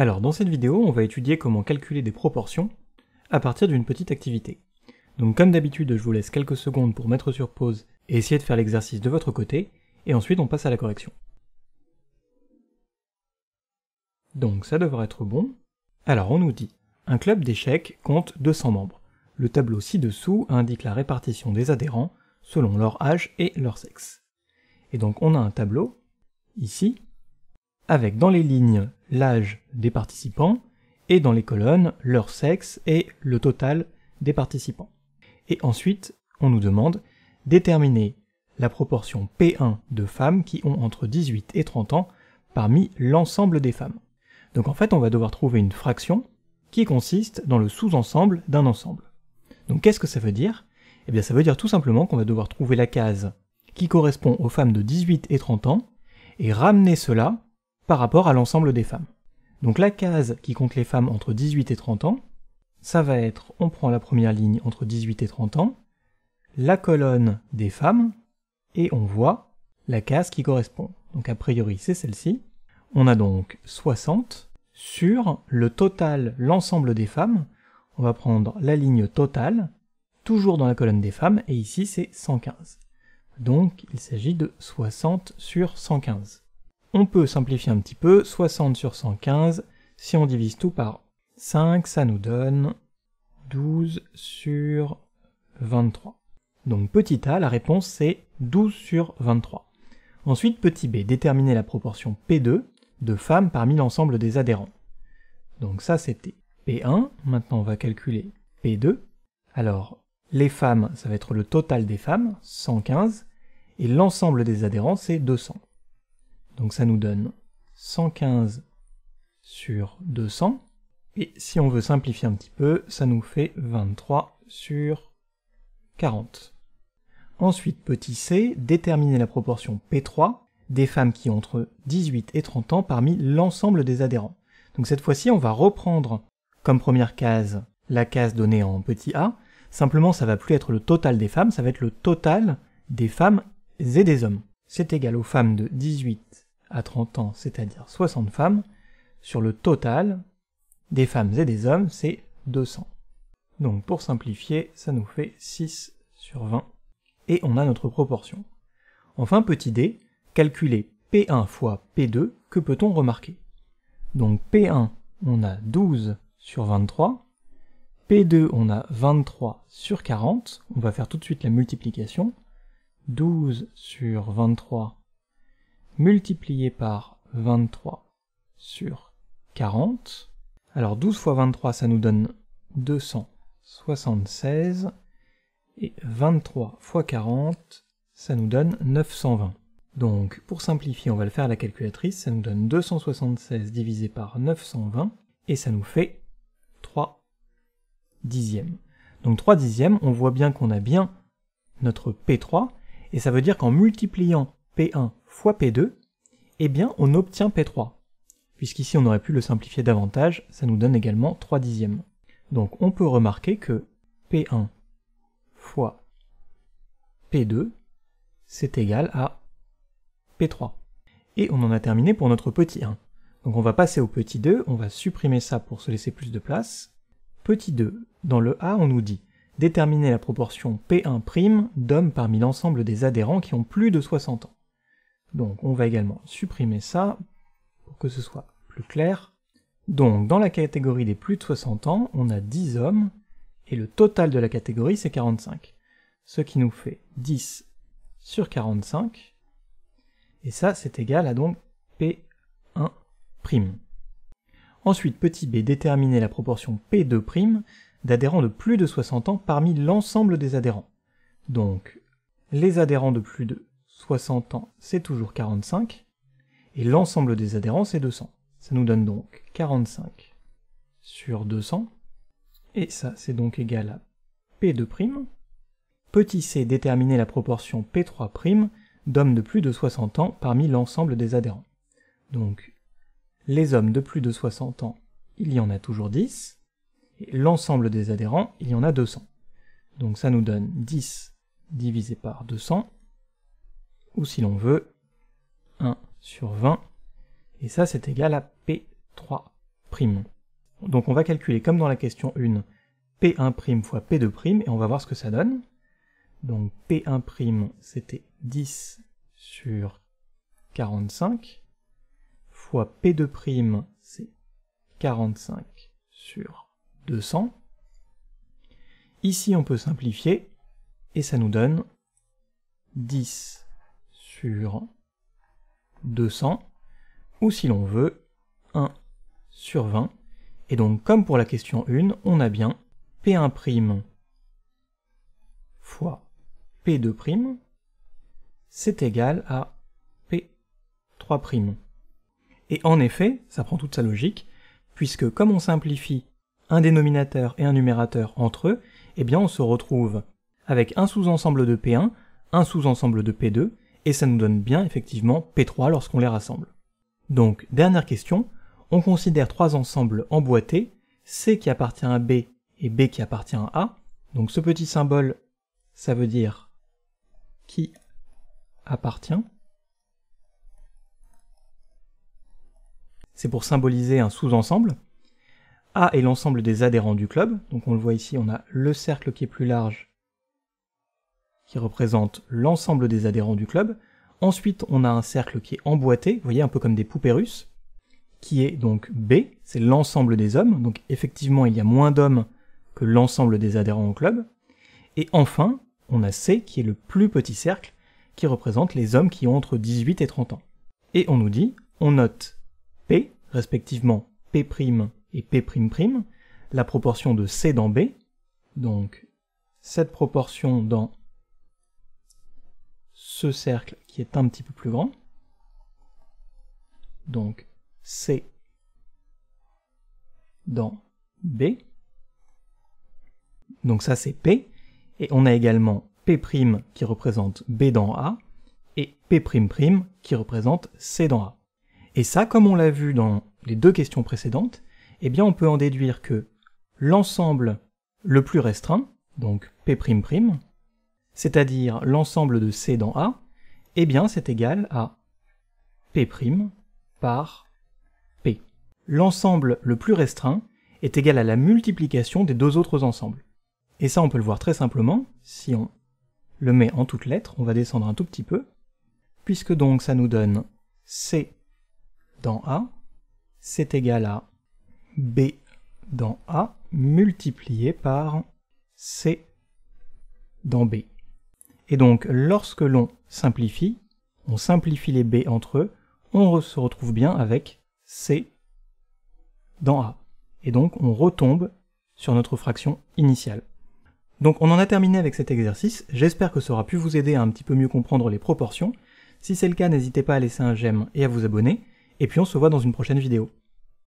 Alors dans cette vidéo, on va étudier comment calculer des proportions à partir d'une petite activité. Donc comme d'habitude, je vous laisse quelques secondes pour mettre sur pause et essayer de faire l'exercice de votre côté, et ensuite on passe à la correction. Donc ça devrait être bon. Alors on nous dit, un club d'échecs compte 200 membres. Le tableau ci-dessous indique la répartition des adhérents selon leur âge et leur sexe. Et donc on a un tableau, ici, avec dans les lignes l'âge des participants et dans les colonnes leur sexe et le total des participants. Et ensuite, on nous demande déterminer la proportion P1 de femmes qui ont entre 18 et 30 ans parmi l'ensemble des femmes. Donc en fait, on va devoir trouver une fraction qui consiste dans le sous-ensemble d'un ensemble. Donc qu'est-ce que ça veut dire Eh bien ça veut dire tout simplement qu'on va devoir trouver la case qui correspond aux femmes de 18 et 30 ans et ramener cela par rapport à l'ensemble des femmes. Donc la case qui compte les femmes entre 18 et 30 ans, ça va être, on prend la première ligne entre 18 et 30 ans, la colonne des femmes, et on voit la case qui correspond. Donc a priori c'est celle-ci. On a donc 60 sur le total, l'ensemble des femmes. On va prendre la ligne totale, toujours dans la colonne des femmes, et ici c'est 115. Donc il s'agit de 60 sur 115. On peut simplifier un petit peu, 60 sur 115, si on divise tout par 5, ça nous donne 12 sur 23. Donc petit a, la réponse c'est 12 sur 23. Ensuite, petit b, déterminer la proportion P2 de femmes parmi l'ensemble des adhérents. Donc ça c'était P1, maintenant on va calculer P2. Alors les femmes, ça va être le total des femmes, 115, et l'ensemble des adhérents c'est 200. Donc ça nous donne 115 sur 200. Et si on veut simplifier un petit peu, ça nous fait 23 sur 40. Ensuite, petit c, déterminer la proportion P3 des femmes qui ont entre 18 et 30 ans parmi l'ensemble des adhérents. Donc cette fois-ci, on va reprendre comme première case la case donnée en petit a. Simplement, ça va plus être le total des femmes, ça va être le total des femmes et des hommes. C'est égal aux femmes de 18 à 30 ans, c'est-à-dire 60 femmes, sur le total des femmes et des hommes, c'est 200. Donc pour simplifier, ça nous fait 6 sur 20. Et on a notre proportion. Enfin, petit d, calculer P1 fois P2, que peut-on remarquer Donc P1, on a 12 sur 23, P2, on a 23 sur 40, on va faire tout de suite la multiplication, 12 sur 23 multiplié par 23 sur 40. Alors 12 fois 23, ça nous donne 276. Et 23 fois 40, ça nous donne 920. Donc pour simplifier, on va le faire à la calculatrice, ça nous donne 276 divisé par 920, et ça nous fait 3 dixièmes. Donc 3 dixièmes, on voit bien qu'on a bien notre P3, et ça veut dire qu'en multipliant P1 fois P2, eh bien on obtient P3. Puisqu'ici on aurait pu le simplifier davantage, ça nous donne également 3 dixièmes. Donc on peut remarquer que P1 fois P2, c'est égal à P3. Et on en a terminé pour notre petit 1. Donc on va passer au petit 2, on va supprimer ça pour se laisser plus de place. Petit 2, dans le A on nous dit déterminer la proportion P1' d'hommes parmi l'ensemble des adhérents qui ont plus de 60 ans. Donc on va également supprimer ça pour que ce soit plus clair. Donc dans la catégorie des plus de 60 ans, on a 10 hommes et le total de la catégorie c'est 45. Ce qui nous fait 10 sur 45 et ça c'est égal à donc P1'. Ensuite, petit b, déterminer la proportion P2' d'adhérents de plus de 60 ans parmi l'ensemble des adhérents. Donc, les adhérents de plus de 60 ans, c'est toujours 45, et l'ensemble des adhérents, c'est 200. Ça nous donne donc 45 sur 200, et ça, c'est donc égal à P2'. Petit c déterminer la proportion P3' d'hommes de plus de 60 ans parmi l'ensemble des adhérents. Donc, les hommes de plus de 60 ans, il y en a toujours 10, et l'ensemble des adhérents, il y en a 200. Donc ça nous donne 10 divisé par 200, ou si l'on veut, 1 sur 20, et ça c'est égal à P3'. Donc on va calculer, comme dans la question 1, P1' fois P2', et on va voir ce que ça donne. Donc P1' c'était 10 sur 45, fois P2' c'est 45 sur 200. Ici on peut simplifier, et ça nous donne 10 sur 200, ou si l'on veut, 1 sur 20. Et donc, comme pour la question 1, on a bien P1' fois P2' c'est égal à P3'. Et en effet, ça prend toute sa logique, puisque comme on simplifie un dénominateur et un numérateur entre eux, eh bien on se retrouve avec un sous-ensemble de P1, un sous-ensemble de P2, et ça nous donne bien effectivement P3 lorsqu'on les rassemble. Donc, dernière question, on considère trois ensembles emboîtés, C qui appartient à B et B qui appartient à A, donc ce petit symbole, ça veut dire qui appartient. C'est pour symboliser un sous-ensemble. A est l'ensemble des adhérents du club, donc on le voit ici, on a le cercle qui est plus large qui représente l'ensemble des adhérents du club. Ensuite, on a un cercle qui est emboîté, vous voyez, un peu comme des poupées russes, qui est donc B, c'est l'ensemble des hommes. Donc effectivement, il y a moins d'hommes que l'ensemble des adhérents au club. Et enfin, on a C, qui est le plus petit cercle, qui représente les hommes qui ont entre 18 et 30 ans. Et on nous dit, on note P, respectivement P' et P', la proportion de C dans B, donc cette proportion dans ce cercle qui est un petit peu plus grand. Donc C dans B. Donc ça c'est P. Et on a également P' qui représente B dans A et P'' qui représente C dans A. Et ça, comme on l'a vu dans les deux questions précédentes, eh bien on peut en déduire que l'ensemble le plus restreint, donc P', c'est-à-dire l'ensemble de C dans A, eh bien c'est égal à P' par P. L'ensemble le plus restreint est égal à la multiplication des deux autres ensembles. Et ça, on peut le voir très simplement, si on le met en toutes lettres, on va descendre un tout petit peu, puisque donc ça nous donne C dans A, c'est égal à B dans A multiplié par C dans B. Et donc, lorsque l'on simplifie, on simplifie les B entre eux, on se retrouve bien avec C dans A. Et donc, on retombe sur notre fraction initiale. Donc on en a terminé avec cet exercice, j'espère que ça aura pu vous aider à un petit peu mieux comprendre les proportions. Si c'est le cas, n'hésitez pas à laisser un j'aime et à vous abonner, et puis on se voit dans une prochaine vidéo.